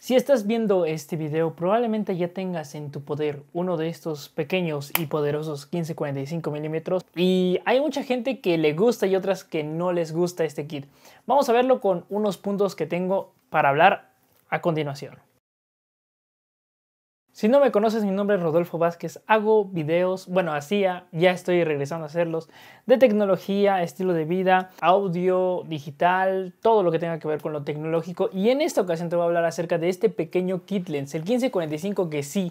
Si estás viendo este video, probablemente ya tengas en tu poder uno de estos pequeños y poderosos 15,45 45 milímetros. Y hay mucha gente que le gusta y otras que no les gusta este kit. Vamos a verlo con unos puntos que tengo para hablar a continuación. Si no me conoces, mi nombre es Rodolfo Vázquez, hago videos, bueno, hacía, ya estoy regresando a hacerlos, de tecnología, estilo de vida, audio, digital, todo lo que tenga que ver con lo tecnológico. Y en esta ocasión te voy a hablar acerca de este pequeño Kit Lens, el 1545 que sí,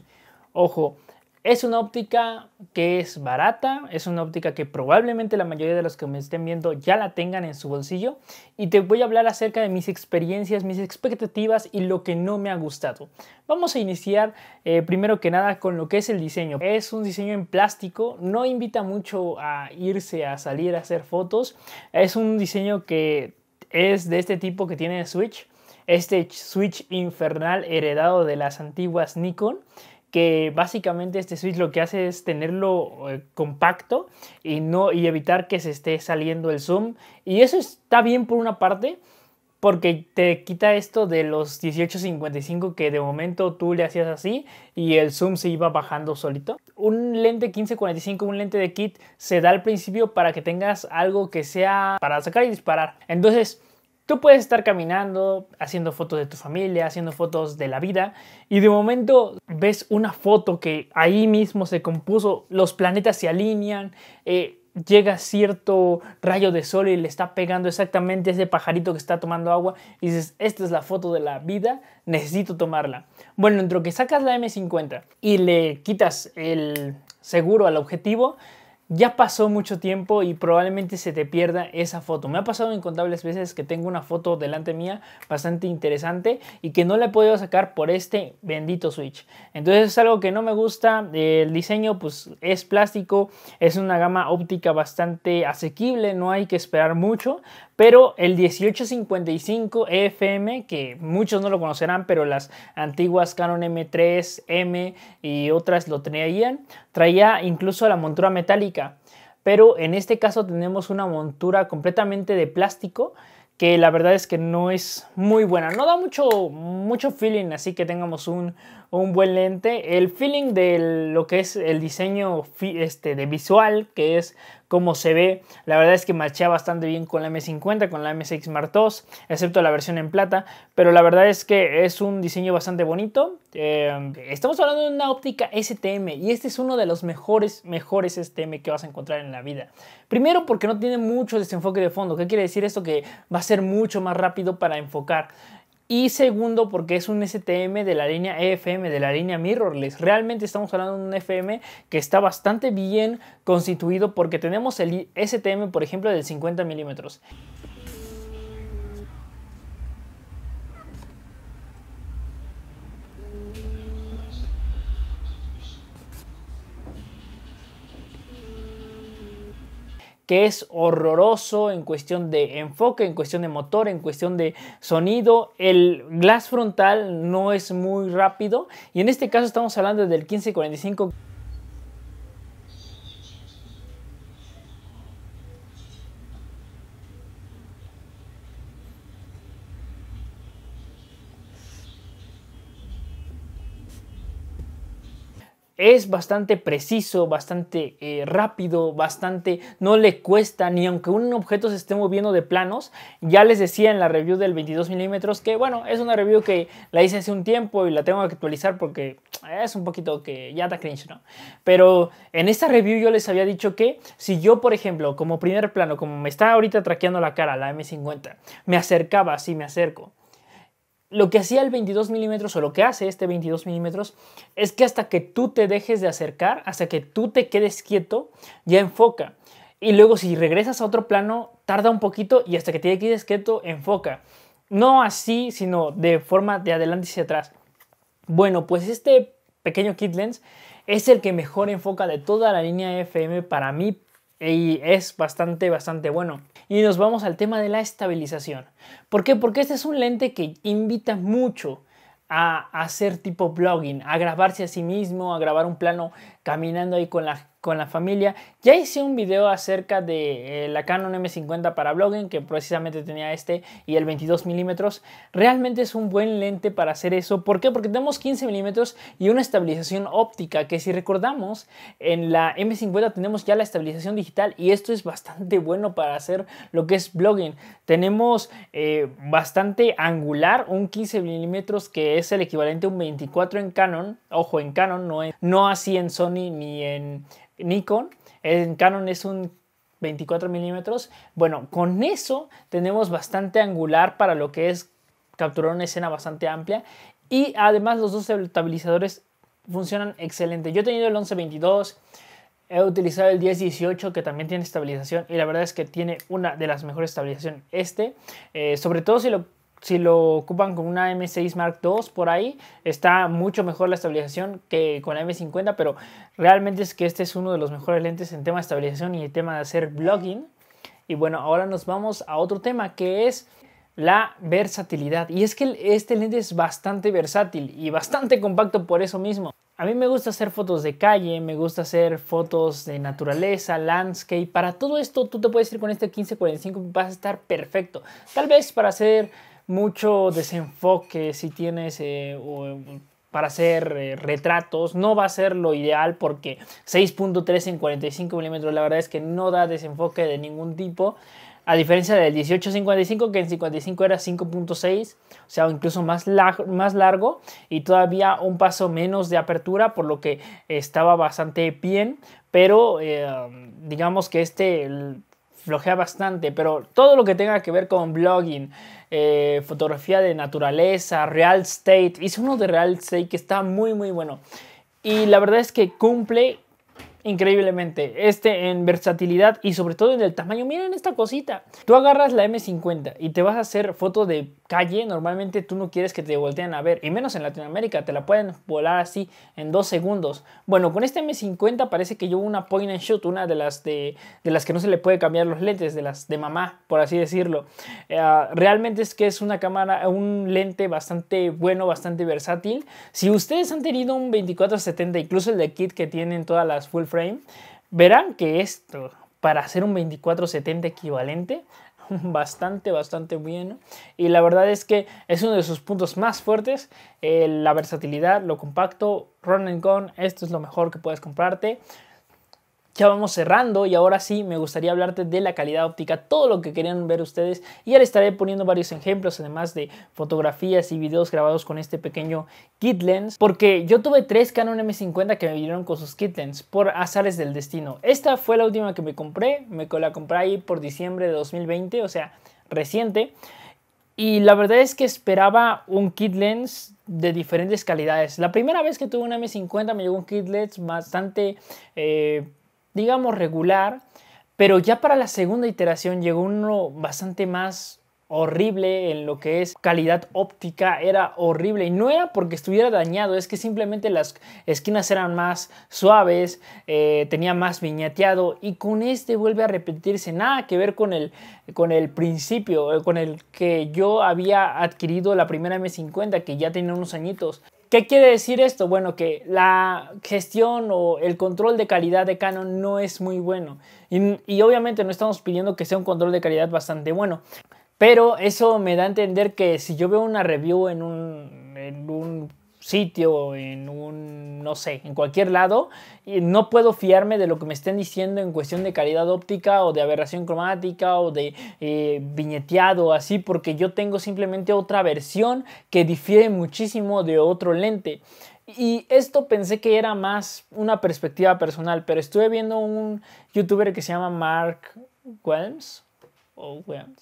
ojo, es una óptica que es barata, es una óptica que probablemente la mayoría de los que me estén viendo ya la tengan en su bolsillo y te voy a hablar acerca de mis experiencias, mis expectativas y lo que no me ha gustado. Vamos a iniciar eh, primero que nada con lo que es el diseño. Es un diseño en plástico, no invita mucho a irse a salir a hacer fotos, es un diseño que es de este tipo que tiene Switch, este Switch infernal heredado de las antiguas Nikon que básicamente este switch lo que hace es tenerlo eh, compacto y, no, y evitar que se esté saliendo el zoom. Y eso está bien por una parte, porque te quita esto de los 1855 que de momento tú le hacías así y el zoom se iba bajando solito. Un lente 1545, un lente de kit, se da al principio para que tengas algo que sea para sacar y disparar. Entonces, Tú puedes estar caminando, haciendo fotos de tu familia, haciendo fotos de la vida, y de momento ves una foto que ahí mismo se compuso, los planetas se alinean, eh, llega cierto rayo de sol y le está pegando exactamente ese pajarito que está tomando agua, y dices, esta es la foto de la vida, necesito tomarla. Bueno, entre que sacas la M50 y le quitas el seguro al objetivo, ya pasó mucho tiempo y probablemente se te pierda esa foto. Me ha pasado incontables veces que tengo una foto delante mía bastante interesante y que no la he podido sacar por este bendito Switch. Entonces es algo que no me gusta. El diseño pues es plástico, es una gama óptica bastante asequible, no hay que esperar mucho. Pero el 1855 FM, que muchos no lo conocerán, pero las antiguas Canon M3, M y otras lo traían, traía incluso la montura metálica. Pero en este caso tenemos una montura completamente de plástico que la verdad es que no es muy buena. No da mucho, mucho feeling, así que tengamos un, buen lente. El feeling de lo que es el diseño este, de visual, que es como se ve. La verdad es que marcha bastante bien con la M50, con la M6 Mark II, excepto la versión en plata, pero la verdad es que es un diseño bastante bonito. Eh, estamos hablando de una óptica STM y este es uno de los mejores, mejores STM que vas a encontrar en la vida. Primero porque no tiene mucho desenfoque de fondo. ¿Qué quiere decir esto? Que va a ser mucho más rápido para enfocar. Y segundo, porque es un STM de la línea e FM, de la línea mirrorless. Realmente estamos hablando de un FM que está bastante bien constituido porque tenemos el STM, por ejemplo, del 50 milímetros. que es horroroso en cuestión de enfoque, en cuestión de motor, en cuestión de sonido. El glass frontal no es muy rápido y en este caso estamos hablando del 1545. es bastante preciso, bastante eh, rápido, bastante no le cuesta, ni aunque un objeto se esté moviendo de planos. Ya les decía en la review del 22 milímetros que, bueno, es una review que la hice hace un tiempo y la tengo que actualizar porque es un poquito que ya da cringe, ¿no? Pero en esta review yo les había dicho que si yo, por ejemplo, como primer plano, como me está ahorita traqueando la cara la M50, me acercaba, así me acerco lo que hacía el 22 milímetros o lo que hace este 22 milímetros es que hasta que tú te dejes de acercar, hasta que tú te quedes quieto, ya enfoca. Y luego si regresas a otro plano, tarda un poquito y hasta que te quedes quieto, enfoca. No así, sino de forma de adelante hacia atrás. Bueno, pues este pequeño kit lens es el que mejor enfoca de toda la línea FM para mí y es bastante, bastante bueno. Y nos vamos al tema de la estabilización. ¿Por qué? Porque este es un lente que invita mucho a hacer tipo blogging, a grabarse a sí mismo, a grabar un plano caminando ahí con la, con la familia. Ya hice un video acerca de eh, la Canon M50 para blogging, que precisamente tenía este y el 22 milímetros. Realmente es un buen lente para hacer eso. ¿Por qué? Porque tenemos 15 milímetros y una estabilización óptica, que si recordamos, en la M50 tenemos ya la estabilización digital y esto es bastante bueno para hacer lo que es blogging. Tenemos eh, bastante angular, un 15 milímetros que es el equivalente a un 24 en Canon. Ojo, en Canon, no, no así en Sony ni en Nikon. En Canon es un 24 milímetros. Bueno, con eso tenemos bastante angular para lo que es capturar una escena bastante amplia. Y además los dos estabilizadores funcionan excelente. Yo he tenido el 1122, he utilizado el 1018 que también tiene estabilización y la verdad es que tiene una de las mejores estabilizaciones este. Eh, sobre todo si lo si lo ocupan con una M6 Mark II por ahí, está mucho mejor la estabilización que con la M50, pero realmente es que este es uno de los mejores lentes en tema de estabilización y en tema de hacer blogging. Y bueno, ahora nos vamos a otro tema que es la versatilidad. Y es que este lente es bastante versátil y bastante compacto por eso mismo. A mí me gusta hacer fotos de calle, me gusta hacer fotos de naturaleza, landscape. Para todo esto tú te puedes ir con este 1545 y vas a estar perfecto. Tal vez para hacer mucho desenfoque, si tienes eh, para hacer eh, retratos, no va a ser lo ideal porque 6.3 en 45 milímetros, la verdad es que no da desenfoque de ningún tipo. A diferencia del 1855, que en 55 era 5.6, o sea, incluso más, más largo y todavía un paso menos de apertura, por lo que estaba bastante bien, pero eh, digamos que este flojea bastante, pero todo lo que tenga que ver con blogging, eh, fotografía de naturaleza, real estate. Hice uno de real estate que está muy, muy bueno. Y la verdad es que cumple increíblemente. Este en versatilidad y sobre todo en el tamaño. Miren esta cosita. Tú agarras la M50 y te vas a hacer foto de calle. Normalmente tú no quieres que te volteen a ver. Y menos en Latinoamérica. Te la pueden volar así en dos segundos. Bueno, con esta M50 parece que yo una point and shoot. Una de las, de, las que no se le puede cambiar los lentes. De las de mamá, por así decirlo. Eh, realmente es que es una cámara, un lente bastante bueno, bastante versátil. Si ustedes han tenido un 24-70, incluso el de kit que tienen todas las full frame verán que esto, para hacer un 2470 equivalente, bastante, bastante bueno Y la verdad es que es uno de sus puntos más fuertes. Eh, la versatilidad, lo compacto, run and gun, esto es lo mejor que puedes comprarte ya vamos cerrando y ahora sí me gustaría hablarte de la calidad óptica, todo lo que querían ver ustedes y ya les estaré poniendo varios ejemplos además de fotografías y videos grabados con este pequeño kit lens porque yo tuve tres Canon M50 que me vinieron con sus kit lens por azares del destino. Esta fue la última que me compré, me la compré ahí por diciembre de 2020, o sea, reciente. Y la verdad es que esperaba un kit lens de diferentes calidades. La primera vez que tuve un M50 me llegó un kit lens bastante eh, digamos, regular, pero ya para la segunda iteración llegó uno bastante más horrible en lo que es calidad óptica, era horrible y no era porque estuviera dañado, es que simplemente las esquinas eran más suaves, eh, tenía más viñateado y con este vuelve a repetirse, nada que ver con el, con el principio, eh, con el que yo había adquirido la primera M50 que ya tenía unos añitos. ¿Qué quiere decir esto? Bueno, que la gestión o el control de calidad de Canon no es muy bueno. Y, obviamente no estamos pidiendo que sea un control de calidad bastante bueno. Pero eso me da a entender que si yo veo una review en un, en un sitio, en un, no sé, en cualquier lado, y no puedo fiarme de lo que me estén diciendo en cuestión de calidad óptica o de aberración cromática o de viñeteado eh, viñeteado así, porque yo tengo simplemente otra versión que difiere muchísimo de otro lente. Y esto pensé que era más una perspectiva personal, pero estuve viendo un youtuber que se llama Mark Welms,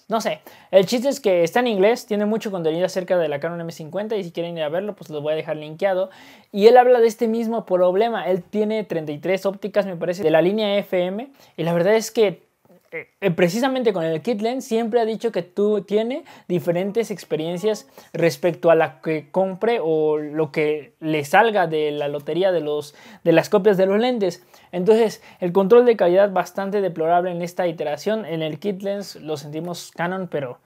no sé. El chiste es que está en inglés, tiene mucho contenido acerca de la Canon M50 y si quieren ir a verlo, pues lo voy a dejar linkeado. Y él habla de este mismo problema. Él tiene 33 ópticas, me parece, de la línea FM. Y la verdad es que eh, precisamente con el kit lens siempre ha dicho que tú tiene diferentes experiencias respecto a la que compre o lo que le salga de la lotería de los de las copias de los lentes. Entonces, el control de calidad bastante deplorable en esta iteración. En el Kit Lens lo sentimos Canon, pero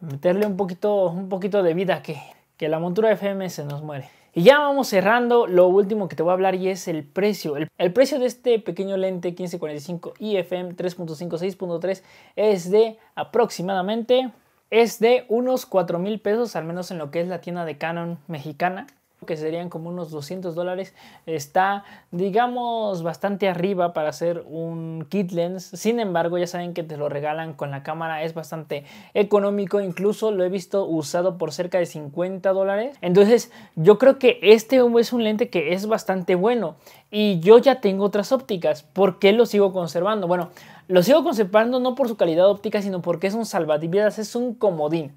meterle un poquito un poquito de vida que que la montura FM se nos muere. Y ya vamos cerrando, lo último que te voy a hablar y es el precio. El, precio de este pequeño lente 1545 IFM 3.5-6.3 es de aproximadamente, es de unos 4 mil pesos, al menos en lo que es la tienda de Canon mexicana que serían como unos 200 dólares, está, digamos, bastante arriba para hacer un kit lens. Sin embargo, ya saben que te lo regalan con la cámara, es bastante económico, incluso lo he visto usado por cerca de 50 dólares. Entonces, yo creo que este es un lente que es bastante bueno y yo ya tengo otras ópticas. ¿Por qué lo sigo conservando? Bueno, lo sigo conservando no por su calidad óptica, sino porque es un salvavidas, es un comodín.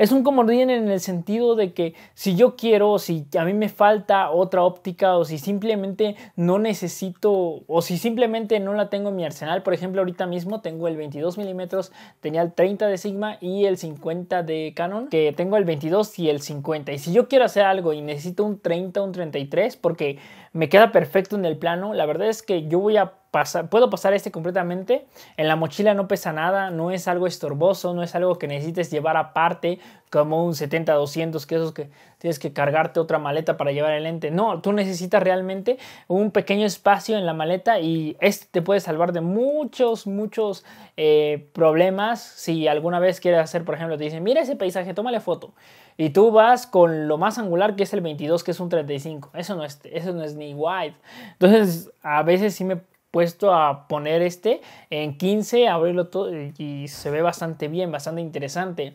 Es un comodín en el sentido de que si yo quiero, si a mí me falta otra óptica o si simplemente no necesito o si simplemente no la tengo en mi arsenal, por ejemplo, ahorita mismo tengo el 22 milímetros, tenía el 30 de Sigma y el 50 de Canon, que tengo el 22 y el 50. Y si yo quiero hacer algo y necesito un 30, un 33, porque me queda perfecto en el plano. La verdad es que yo voy a pasar, puedo pasar este completamente. En la mochila no pesa nada, no es algo estorboso, no es algo que necesites llevar aparte como un 70-200, que esos que tienes que cargarte otra maleta para llevar el lente. No, tú necesitas realmente un pequeño espacio en la maleta y este te puede salvar de muchos, muchos eh, problemas. Si alguna vez quieres hacer, por ejemplo, te dicen, mira ese paisaje, tómale foto. Y tú vas con lo más angular que es el 22, que es un 35. Eso no es, eso no es ni wide. Entonces, a veces sí me he puesto a poner este en 15, abrirlo todo y se ve bastante bien, bastante interesante.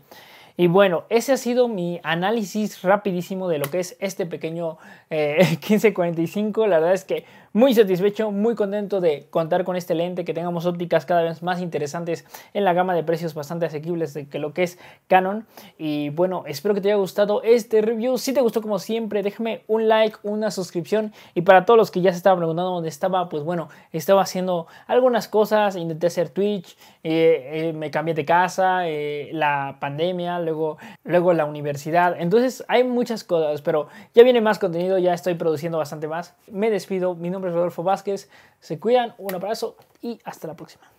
Y bueno, ese ha sido mi análisis rapidísimo de lo que es este pequeño 1545. Eh, La verdad es que muy satisfecho, muy contento de contar con este lente, que tengamos ópticas cada vez más interesantes en la gama de precios bastante asequibles de que lo que es Canon. Y bueno, espero que te haya gustado este review. Si te gustó como siempre, déjame un like, una suscripción. Y para todos los que ya se estaban preguntando dónde estaba, pues bueno, estaba haciendo algunas cosas, intenté hacer Twitch, eh, eh, me cambié de casa, eh, la pandemia, luego, luego la universidad. Entonces hay muchas cosas, pero ya viene más contenido, ya estoy produciendo bastante más. Me despido, mi nombre Rodolfo Vázquez. Se cuidan, un abrazo y hasta la próxima.